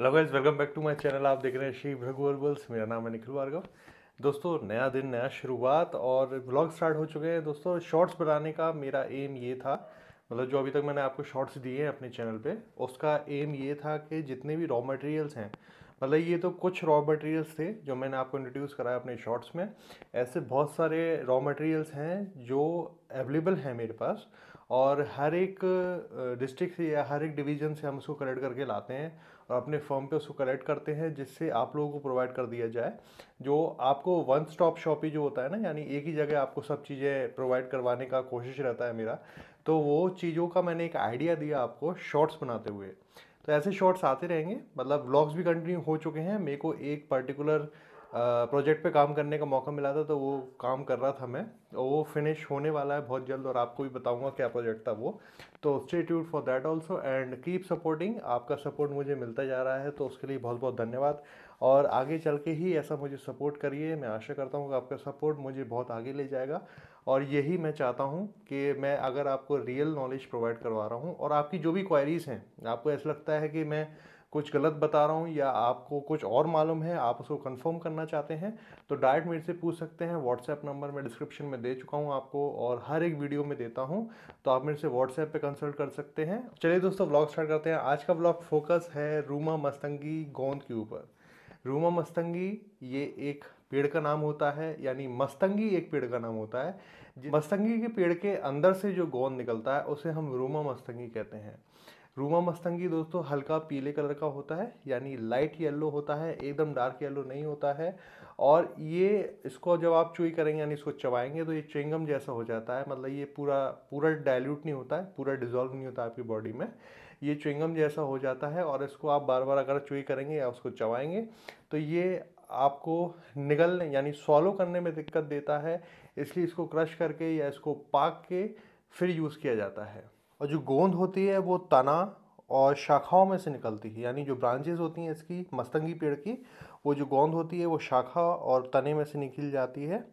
hello guys welcome back to my channel आप देख रहे हैं श्री भृगु मेरा नाम है निखिल भार्गव दोस्तों नया दिन नया शुरुआत और ब्लॉग स्टार्ट हो चुके हैं दोस्तों शॉर्ट्स बनाने का मेरा एम ये था मतलब जो अभी तक मैंने आपको शॉर्ट्स दिए हैं अपने चैनल पे उसका एम ये था कि जितने भी रॉ मटेरियल्स हैं मतलब ये तो कुछ रॉ मटेरियल्स थे जो मैंने आपको इंट्रोड्यूस कराया अपने शॉर्ट्स में ऐसे बहुत सारे रॉ मटेरियल्स हैं जो अवेलेबल हैं मेरे पास और हर एक डिस्ट्रिक्ट uh, से या हर एक डिवीज़न से हम उसको कलेक्ट करके लाते हैं अपने फॉर्म पे उसको कलेक्ट करते हैं जिससे आप लोगों को प्रोवाइड कर दिया जाए जो आपको वन स्टॉप शॉप ही जो होता है ना यानी एक ही जगह आपको सब चीज़ें प्रोवाइड करवाने का कोशिश रहता है मेरा तो वो चीज़ों का मैंने एक आइडिया दिया आपको शॉर्ट्स बनाते हुए तो ऐसे शॉर्ट्स आते रहेंगे मतलब ब्लॉग्स भी कंटिन्यू हो चुके हैं मेरे को एक पर्टिकुलर प्रोजेक्ट पे काम करने का मौका मिला था तो वो काम कर रहा था मैं और वो फिनिश होने वाला है बहुत जल्द और आपको भी बताऊंगा क्या प्रोजेक्ट था वो तो स्टे ट्यूड for that also and keep supporting आपका सपोर्ट मुझे मिलता जा रहा है तो उसके लिए बहुत बहुत धन्यवाद और आगे चल के ही ऐसा मुझे सपोर्ट करिए मैं आशा करता हूँ कि आपका सपोर्ट मुझे बहुत आगे ले जाएगा और यही मैं चाहता हूँ कि मैं अगर आपको रियल नॉलेज प्रोवाइड करवा रहा हूँ और आपकी जो भी क्वायरीज़ हैं आपको ऐसा लगता है कि मैं कुछ गलत बता रहा हूँ या आपको कुछ और मालूम है आप उसको कंफर्म करना चाहते हैं तो डायरेक्ट मेरे से पूछ सकते हैं व्हाट्सएप नंबर मैं डिस्क्रिप्शन में दे चुका हूँ आपको और हर एक वीडियो में देता हूँ तो आप मेरे से व्हाट्सएप पे कंसल्ट कर सकते हैं चलिए दोस्तों ब्लॉग स्टार्ट करते हैं आज का ब्लॉग फोकस है रूमा मस्तंगी गोंद के ऊपर रूमा मस्तंगी ये एक पेड़ का नाम होता है यानी मस्तंगी एक पेड़ का नाम होता है मस्तंगी के पेड़ के अंदर से जो गोंद निकलता है उसे हम रूमा मस्तंगी कहते हैं रूमा मस्तंगी दोस्तों हल्का पीले कलर का होता है यानी लाइट येलो होता है एकदम डार्क येलो नहीं होता है और ये इसको जब आप चुई करेंगे यानी इसको चबाएंगे तो ये चेंगम जैसा हो जाता है मतलब ये पूरा पूरा डाइल्यूट नहीं होता है पूरा डिजॉल्व नहीं होता आपकी बॉडी में ये चेंगम जैसा हो जाता है और इसको आप बार बार अगर चुई करेंगे या उसको चबाएंगे तो ये आपको निगलने यानी सॉलो करने में दिक्कत देता है इसलिए इसको क्रश करके या इसको पाक के फिर यूज़ किया जाता है और जो गोंद होती है वो तना और शाखाओं में से निकलती है यानी जो ब्रांचेज होती हैं इसकी मस्तंगी पेड़ की वो जो गोंद होती है वो शाखा और तने में से निकल जाती है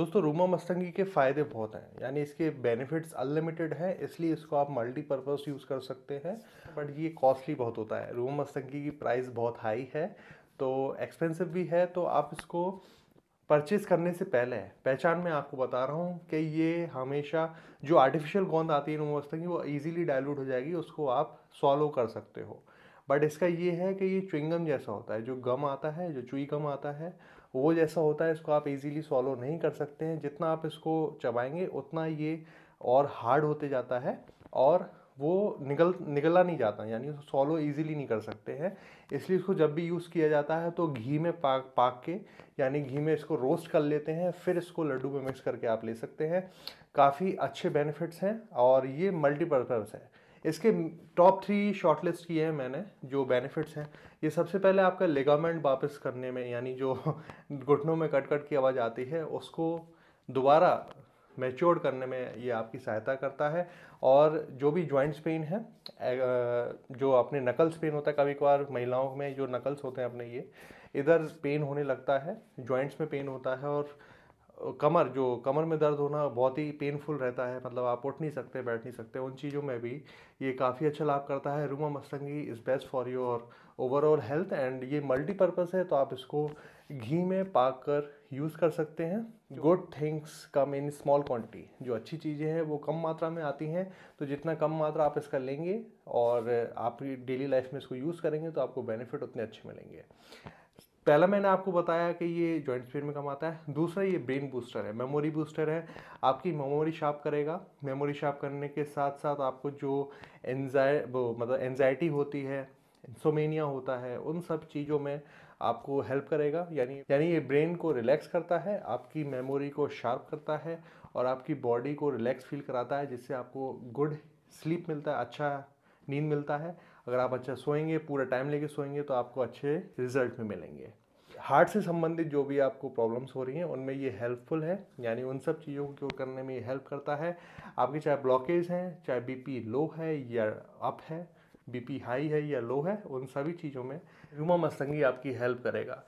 दोस्तों रूमा मस्तंगी के फ़ायदे बहुत हैं यानी इसके बेनिफिट्स अनलिमिटेड हैं इसलिए इसको आप मल्टीपर्पज़ यूज़ कर सकते हैं बट ये कॉस्टली बहुत होता है रूमा मस्तंगी की प्राइस बहुत हाई है तो एक्सपेंसिव भी है तो आप इसको परचेज करने से पहले पहचान मैं आपको बता रहा हूँ कि ये हमेशा जो आर्टिफिशियल गोंद आती है नमोस्तक की वो ईजिली डायलूट हो जाएगी उसको आप सॉलो कर सकते हो बट इसका ये है कि ये चुईंगम जैसा होता है जो गम आता है जो चुई गम आता है वो जैसा होता है इसको आप इजीली सॉलो नहीं कर सकते हैं जितना आप इसको चबाएंगे उतना ये और हार्ड होते जाता है और वो निकल निकला नहीं जाता यानी उसको सॉलो ईजिली नहीं कर सकते हैं इसलिए इसको जब भी यूज़ किया जाता है तो घी में पाक पाक के यानी घी में इसको रोस्ट कर लेते हैं फिर इसको लड्डू में मिक्स करके आप ले सकते हैं काफ़ी अच्छे बेनिफिट्स हैं और ये मल्टीपर्पज़ है इसके टॉप थ्री शॉर्ट लिस्ट किए हैं मैंने जो बेनिफिट्स हैं ये सबसे पहले आपका लेगामेंट वापस करने में यानी जो घुटनों में कट कट की आवाज़ आती है उसको दोबारा मैच्योर करने में ये आपकी सहायता करता है और जो भी जॉइंट्स पेन है जो अपने नकल्स पेन होता है कभी कभार महिलाओं में जो नकल्स होते हैं अपने ये इधर पेन होने लगता है जॉइंट्स में पेन होता है और कमर जो कमर में दर्द होना बहुत ही पेनफुल रहता है मतलब आप उठ नहीं सकते बैठ नहीं सकते उन चीज़ों में भी ये काफ़ी अच्छा लाभ करता है रूमा मस्तंगी is best for your overall health and ये मल्टीपर्पज़ है तो आप इसको घी में पाक कर यूज़ कर सकते हैं good things come in small quantity जो अच्छी चीज़ें हैं वो कम मात्रा में आती हैं तो जितना कम मात्रा आप इसका लेंगे और आप डेली लाइफ में इसको यूज़ करेंगे तो आपको बेनिफिट उतने अच्छे मिलेंगे पहला मैंने आपको बताया कि ये जॉइंट पेन में कम आता है दूसरा ये ब्रेन बूस्टर है मेमोरी बूस्टर है आपकी मेमोरी शार्प करेगा मेमोरी शार्प करने के साथ साथ आपको जो एनजाइ वो मतलब एनजाइटी होती है सोमेनिया होता है उन सब चीज़ों में आपको हेल्प करेगा यानी यानी ये ब्रेन को रिलैक्स करता है आपकी मेमोरी को शार्प करता है और आपकी बॉडी को रिलैक्स फील कराता है जिससे आपको गुड स्लीप मिलता है अच्छा नींद मिलता है अगर आप अच्छा सोएंगे पूरा टाइम लेके सोएंगे तो आपको अच्छे रिजल्ट में मिलेंगे हार्ट से संबंधित जो भी आपको प्रॉब्लम्स हो रही हैं उनमें ये हेल्पफुल है यानी उन सब चीज़ों को क्योर करने में ये हेल्प करता है आपके चाहे ब्लॉकेज हैं चाहे बीपी लो है या अप है बीपी हाई है या लो है उन सभी चीज़ों में रूमा मस्तंगी आपकी हेल्प करेगा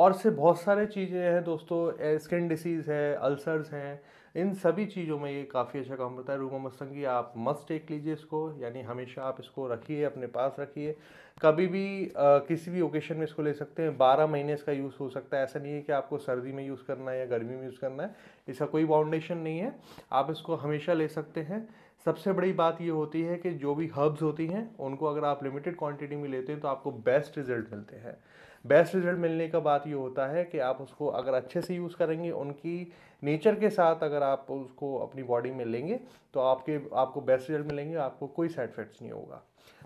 और से बहुत सारे चीज़ें हैं दोस्तों स्किन डिसीज़ है अल्सर्स हैं इन सभी चीज़ों में ये काफ़ी अच्छा काम करता है रूमा मस्तंगी आप मस्ट टेक लीजिए इसको यानी हमेशा आप इसको रखिए अपने पास रखिए कभी भी आ, किसी भी ओकेशन में इसको ले सकते हैं बारह महीने इसका यूज़ हो सकता है ऐसा नहीं है कि आपको सर्दी में यूज़ करना है या गर्मी में यूज़ करना है इसका कोई बाउंडेशन नहीं है आप इसको हमेशा ले सकते हैं सबसे बड़ी बात ये होती है कि जो भी हर्ब्स होती हैं उनको अगर आप लिमिटेड क्वांटिटी में लेते हैं तो आपको बेस्ट रिजल्ट मिलते हैं बेस्ट रिजल्ट मिलने का बात ये होता है कि आप उसको अगर अच्छे से यूज़ करेंगे उनकी नेचर के साथ अगर आप उसको अपनी बॉडी में लेंगे तो आपके आपको बेस्ट रिजल्ट मिलेंगे आपको कोई साइड इफेक्ट्स नहीं होगा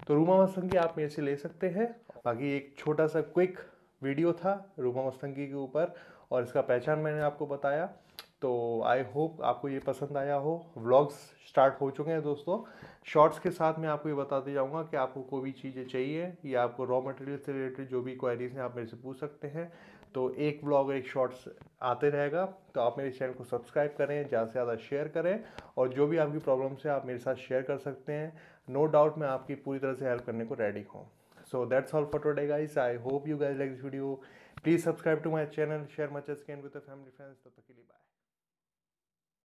तो रूमा मस्तंगी आप मेरे से ले सकते हैं बाकी एक छोटा सा क्विक वीडियो था रूमा मस्तंगी के ऊपर और इसका पहचान मैंने आपको बताया तो आई होप आपको ये पसंद आया हो व्लॉग्स स्टार्ट हो चुके हैं दोस्तों शॉर्ट्स के साथ मैं आपको ये बताते जाऊँगा कि आपको कोई भी चीज़ें चाहिए या आपको रॉ मटेरियल से रिलेटेड जो भी क्वारीज हैं आप मेरे से पूछ सकते हैं तो एक व्लॉग एक शॉर्ट्स आते रहेगा तो आप मेरे चैनल को सब्सक्राइब करें ज़्यादा से ज़्यादा शेयर करें और जो भी आपकी प्रॉब्लम्स है आप मेरे साथ शेयर कर सकते हैं नो no डाउट मैं आपकी पूरी तरह से हेल्प करने को रेडी हूँ all for today guys I hope you guys like this video please subscribe to subscribe channel share channel, share with family friends तब तक के लिए बाय